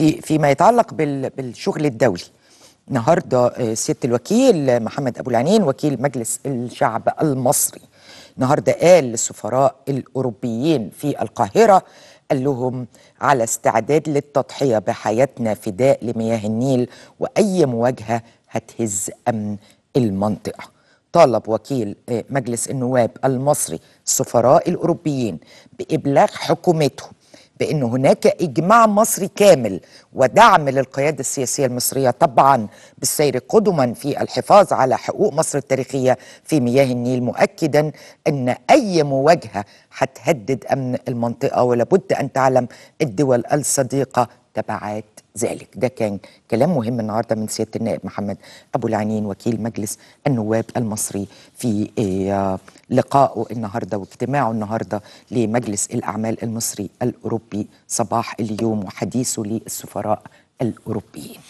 في فيما يتعلق بالشغل الدولي النهارده آه، سياده الوكيل محمد ابو العنين وكيل مجلس الشعب المصري النهارده قال للسفراء الاوروبيين في القاهره قال لهم على استعداد للتضحيه بحياتنا فداء لمياه النيل واي مواجهه هتهز امن المنطقه طالب وكيل آه، مجلس النواب المصري السفراء الاوروبيين بابلاغ حكومتهم بأن هناك إجماع مصري كامل ودعم للقيادة السياسية المصرية طبعا بالسير قدما في الحفاظ على حقوق مصر التاريخية في مياه النيل مؤكدا أن أي مواجهة هتهدد أمن المنطقة ولابد أن تعلم الدول الصديقة تبعات ذلك ده كان كلام مهم النهارده من سياده النائب محمد ابو العنين وكيل مجلس النواب المصري في آه، لقائه النهارده واجتماعه النهارده لمجلس الاعمال المصري الاوروبي صباح اليوم وحديثه للسفراء الاوروبيين